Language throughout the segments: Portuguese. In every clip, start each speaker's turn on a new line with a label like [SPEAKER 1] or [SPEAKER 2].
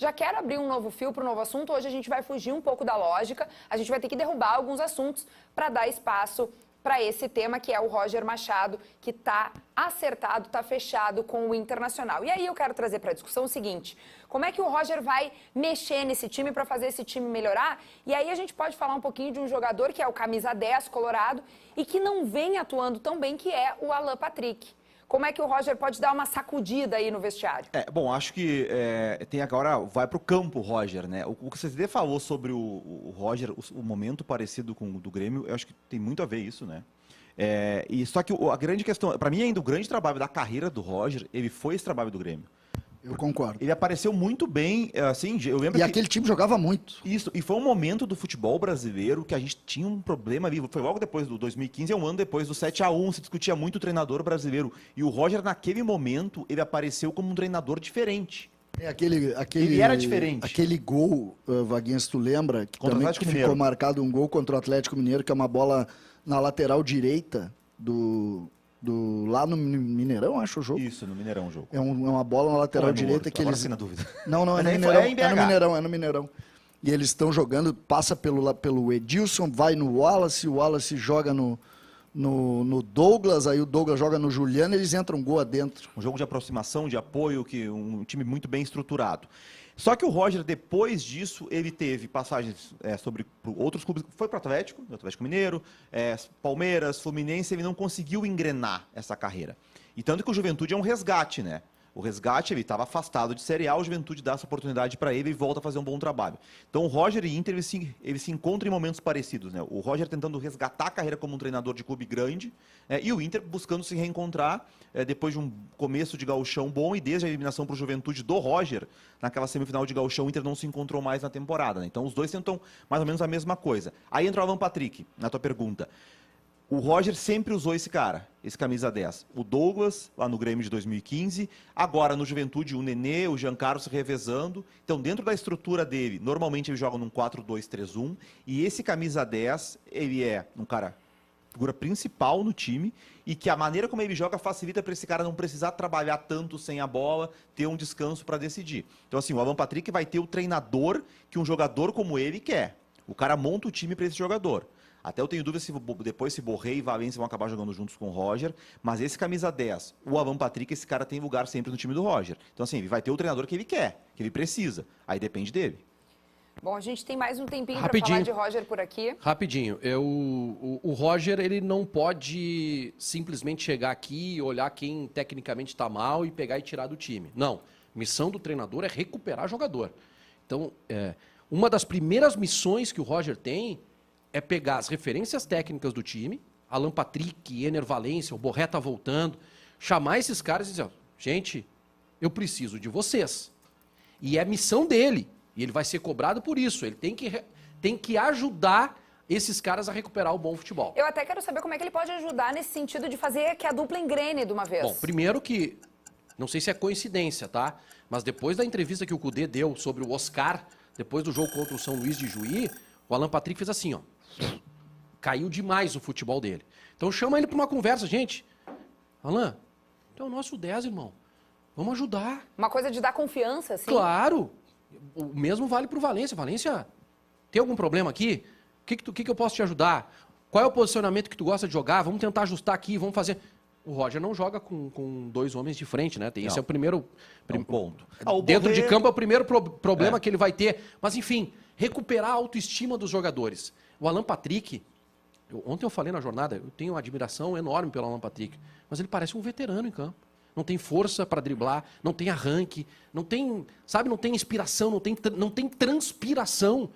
[SPEAKER 1] já quero abrir um novo fio para um novo assunto, hoje a gente vai fugir um pouco da lógica, a gente vai ter que derrubar alguns assuntos para dar espaço para esse tema que é o Roger Machado, que está acertado, está fechado com o Internacional. E aí eu quero trazer para a discussão o seguinte: como é que o Roger vai mexer nesse time para fazer esse time melhorar? E aí a gente pode falar um pouquinho de um jogador que é o camisa 10 colorado e que não vem atuando tão bem que é o Alan Patrick. Como é que o Roger pode dar uma sacudida aí no vestiário?
[SPEAKER 2] É, bom, acho que é, tem agora vai para o campo, Roger, né? O, o que você falou sobre o, o Roger, o, o, momento parecido com o do Grêmio, eu acho que tem muito a ver isso, né? É, e só que a grande questão, para mim ainda o grande trabalho da carreira do Roger, ele foi esse trabalho do Grêmio. Eu concordo. Ele apareceu muito bem, eh, assim, eu lembro E que... aquele time jogava muito. Isso, e foi um momento do futebol brasileiro que a gente tinha um problema vivo. Foi logo depois do 2015, é um ano depois do 7 a 1 se discutia muito o treinador brasileiro. E o Roger, naquele momento, ele apareceu como um treinador diferente. É, aquele, aquele, ele era diferente.
[SPEAKER 3] Aquele gol, uh, eh, Vaguinha, se tu lembra, que contra também que ficou Mineiro. marcado um gol contra o Atlético Mineiro, que é uma bola na lateral direita do do lá no Mineirão, acho o jogo. Isso, no Mineirão o jogo. É, um, é uma bola na lateral é direita morto. que Agora eles. Na dúvida. Não, não, é, no Mineirão, é, no Mineirão, é no Mineirão. E eles estão jogando, passa pelo, pelo Edilson, vai no Wallace, o Wallace joga no, no, no, Douglas, aí o Douglas joga no Juliano, eles
[SPEAKER 2] entram gol adentro. Um jogo de aproximação, de apoio, que um time muito bem estruturado. Só que o Roger, depois disso, ele teve passagens é, sobre outros clubes. Foi para o Atlético, né, Atlético Mineiro, é, Palmeiras, Fluminense. Ele não conseguiu engrenar essa carreira. E tanto que o Juventude é um resgate, né? o resgate, ele estava afastado de Série A, o Juventude dá essa oportunidade para ele e volta a fazer um bom trabalho. Então o Roger e Inter, eles se, se encontram em momentos parecidos, né? O Roger tentando resgatar a carreira como um treinador de clube grande né? e o Inter buscando se reencontrar é, depois de um começo de gauchão bom e desde a eliminação para o Juventude do Roger, naquela semifinal de gauchão, o Inter não se encontrou mais na temporada, né? Então os dois tentam mais ou menos a mesma coisa. Aí entra o Alan Patrick, na tua pergunta. O Roger sempre usou esse cara, esse camisa 10. O Douglas, lá no Grêmio de 2015. Agora no Juventude, o Nenê, o Giancarlo se revezando. Então, dentro da estrutura dele, normalmente ele joga num 4-2-3-1. E esse camisa 10, ele é um cara figura principal no time e que a maneira como ele joga facilita para esse cara não precisar trabalhar tanto sem a bola, ter um descanso para decidir. Então assim, o Alan Patrick vai ter o treinador que um jogador como ele quer. O cara monta o time para esse jogador. Até eu tenho dúvida se depois se Borré e Valência vão acabar jogando juntos com o Roger, mas esse camisa 10, o Avan Patrick, esse cara tem lugar sempre no time do Roger. Então, assim, ele vai ter o treinador que ele quer, que ele precisa. Aí depende dele.
[SPEAKER 1] Bom, a gente tem mais um tempinho para falar de Roger por aqui.
[SPEAKER 2] Rapidinho.
[SPEAKER 4] Eu, o, o, Roger, ele não pode simplesmente chegar aqui olhar quem tecnicamente está mal e pegar e tirar do time. Não. Missão do treinador é recuperar jogador. Então, é, uma das primeiras missões que o Roger tem é pegar as referências técnicas do time, Alan Patrick, Ener Valência, o Borré tá voltando, chamar esses caras e dizer, gente, eu preciso de vocês. E é missão dele, e ele vai ser cobrado por isso, ele tem que, tem que ajudar esses caras a recuperar o bom futebol.
[SPEAKER 1] Eu até quero saber como é que ele pode ajudar nesse sentido de fazer que a dupla engrene de uma vez. Bom,
[SPEAKER 4] primeiro que, não sei se é coincidência, tá? Mas depois da entrevista que o Cudê deu sobre o Oscar, depois do jogo contra o São Luís de Juí, o Alan Patrick fez assim, ó. Caiu demais o futebol dele. Então chama ele para uma conversa, gente. Alain, tu é o nosso 10, irmão. Vamos ajudar. Uma coisa de dar
[SPEAKER 1] confiança, assim. Claro.
[SPEAKER 4] O mesmo vale para o Valência. Valência, tem algum problema aqui? O que, que, que, que eu posso te ajudar? Qual é o posicionamento que tu gosta de jogar? Vamos tentar ajustar aqui, vamos fazer... O Roger não joga com, com dois homens de frente, né? Esse é o primeiro prim... é um ponto. Ah, o Dentro Borré... de campo é o primeiro pro... problema é. que ele vai ter. Mas, enfim, recuperar a autoestima dos jogadores. O Alan Patrick, eu, ontem eu falei na jornada, eu tenho uma admiração enorme pelo Alan Patrick, mas ele parece um veterano em campo. Não tem força para driblar, não tem arranque, não tem, sabe, não tem inspiração, não tem, não tem transpiração.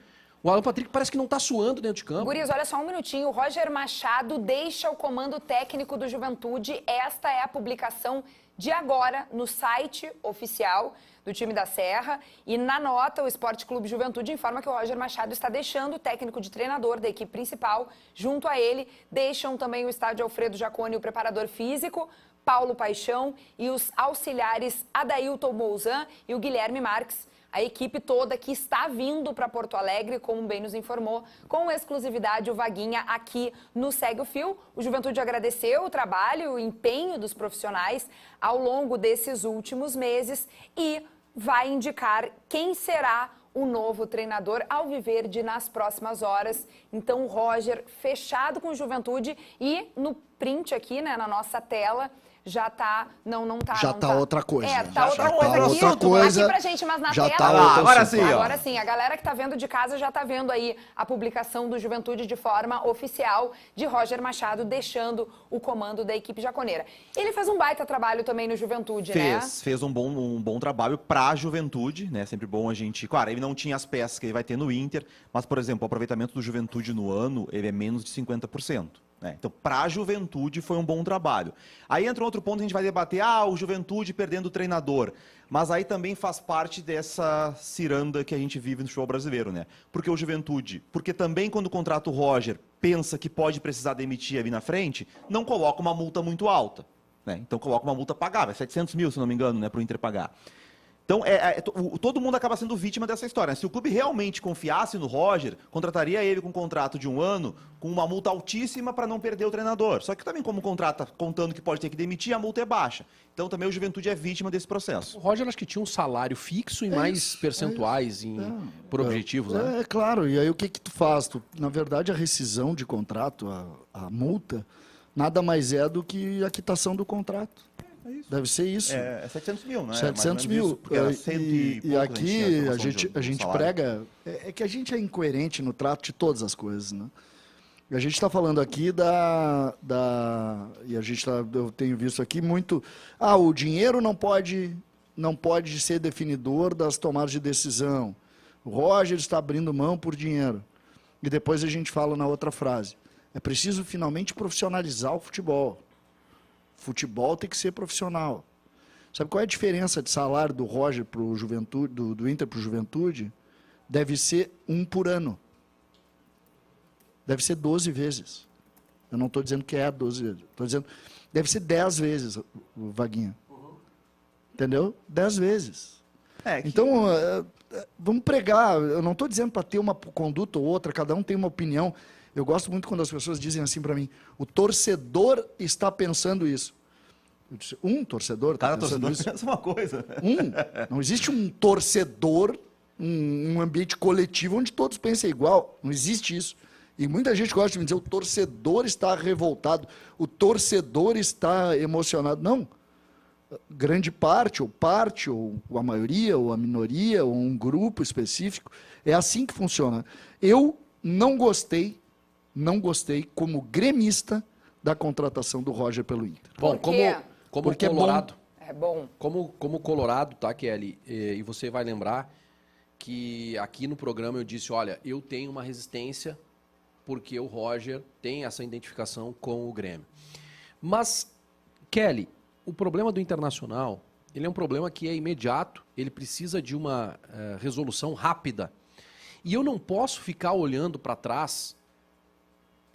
[SPEAKER 4] O Alan Patrick parece que não está suando dentro de campo. Guris, olha só um
[SPEAKER 1] minutinho. O Roger Machado deixa o comando técnico do Juventude. Esta é a publicação de agora no site oficial do time da Serra. E na nota, o Esporte Clube Juventude informa que o Roger Machado está deixando o técnico de treinador da equipe principal. Junto a ele, deixam também o estádio Alfredo Jacone, o preparador físico, Paulo Paixão e os auxiliares Adailton Mouzan e o Guilherme Marques a equipe toda que está vindo para Porto Alegre, como bem nos informou, com exclusividade o Vaguinha aqui no Segue o Fio. O Juventude agradeceu o trabalho, o empenho dos profissionais ao longo desses últimos meses e vai indicar quem será o novo treinador Alviverde nas próximas horas. Então, Roger fechado com Juventude e no print aqui, né, na nossa tela, já tá. Não, não tá. Já não tá, tá, outra coisa. É, tá já outra já tá coisa tá aqui. Outra coisa, aqui pra gente, mas na já tela. Tá agora sim, Agora sim, a galera que tá vendo de casa já tá vendo aí a publicação do Juventude de forma oficial de Roger Machado deixando o comando da equipe jaconeira. Ele fez um baita trabalho também no Juventude, fez, né? Fez,
[SPEAKER 2] fez um bom, um bom trabalho pra juventude, né? Sempre bom a gente. Claro, ele não tinha as peças que ele vai ter no Inter, mas, por exemplo, o aproveitamento do juventude no ano ele é menos de 50%. Né? Então, para a juventude foi um bom trabalho. Aí entra um outro ponto que a gente vai debater: ah, o juventude perdendo o treinador. Mas aí também faz parte dessa ciranda que a gente vive no futebol brasileiro, né? Porque o Juventude, porque também quando contrata o Roger, pensa que pode precisar demitir ali na frente, não coloca uma multa muito alta, né? Então coloca uma multa pagável, 700 é mil, se não me engano, né, para o Inter pagar. Então, é, é, todo mundo acaba sendo vítima dessa história. Né? Se o clube realmente confiasse no Roger, contrataria ele com um contrato de um ano, com uma multa altíssima para não perder o treinador. Só que também, como contrata contando que pode ter que demitir, a multa é baixa. Então, também o Juventude é vítima desse processo. O Roger, acho que tinha um salário fixo e é mais isso, é percentuais em, é. por objetivos, é, né?
[SPEAKER 3] É, claro. E aí, o que, que tu faz? Tu, na verdade, a rescisão de contrato, a, a multa, nada mais é do que a quitação do contrato. É isso. Deve ser isso. É, é
[SPEAKER 2] 700 mil, né? 700 mil. Isso, é, e, e, aqui né, a gente, a gente, de, a gente prega.
[SPEAKER 3] É, é, que a gente é incoerente no trato de todas as coisas, né? a gente está falando aqui da, da. E a gente tá, eu tenho visto aqui muito. Ah, o dinheiro não pode, não pode ser definidor das tomadas de decisão. O Roger está abrindo mão por dinheiro. E depois a gente fala na outra frase. É preciso finalmente profissionalizar o futebol. Futebol tem que ser profissional. Sabe qual é a diferença de salário do Roger pro Juventude, do, do Inter para o Juventude? Deve ser um por ano. Deve ser 12 vezes. Eu não estou dizendo que é 12 vezes. Estou dizendo. Deve ser 10 vezes, Vaguinha. Entendeu? 10 vezes.
[SPEAKER 2] É, que... Então, eh,
[SPEAKER 3] eh, vamos pregar. Eu não estou dizendo para ter uma conduta ou outra, cada um tem uma opinião. Eu gosto muito quando as pessoas dizem assim para mim: o torcedor está pensando isso. Eu disse, um torcedor está pensando torcedor isso. Pensa uma coisa. Um. Não existe um torcedor, um, um ambiente coletivo onde todos pensam igual. Não existe isso. E muita gente gosta de me dizer: o torcedor está revoltado, o torcedor está emocionado. Não. Grande parte, ou parte, ou a maioria, ou a minoria, ou um grupo específico. É assim que funciona. Eu não gostei não gostei como gremista da contratação do Roger pelo Inter. Bom, como, como Porque
[SPEAKER 4] Colorado. É bom. É bom. Como, como Colorado, tá, Kelly? E, e você vai lembrar que aqui no programa eu disse: olha, eu tenho uma resistência porque o Roger tem essa identificação com o Grêmio. Mas, Kelly, o problema do Internacional, ele é um problema que é imediato, ele precisa de uma uh, resolução rápida. E eu não posso ficar olhando para trás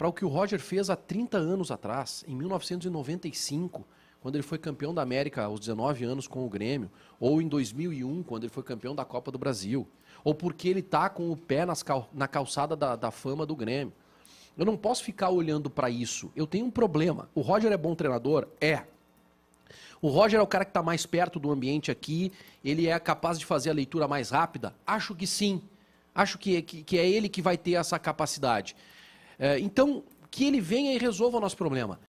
[SPEAKER 4] para o que o Roger fez há 30 anos atrás, em 1995, quando ele foi campeão da América aos 19 anos com o Grêmio, ou em 2001, quando ele foi campeão da Copa do Brasil, ou porque ele está com o pé cal, na calçada da, da fama do Grêmio. Eu não posso ficar olhando para isso. Eu tenho um problema. O Roger é bom treinador? É. O Roger é o cara que está mais perto do ambiente aqui, ele é capaz de fazer a leitura mais rápida? Acho que sim. Acho que, é, que, que, é ele que vai ter essa capacidade. É, então, que ele venha e resolva o nosso problema.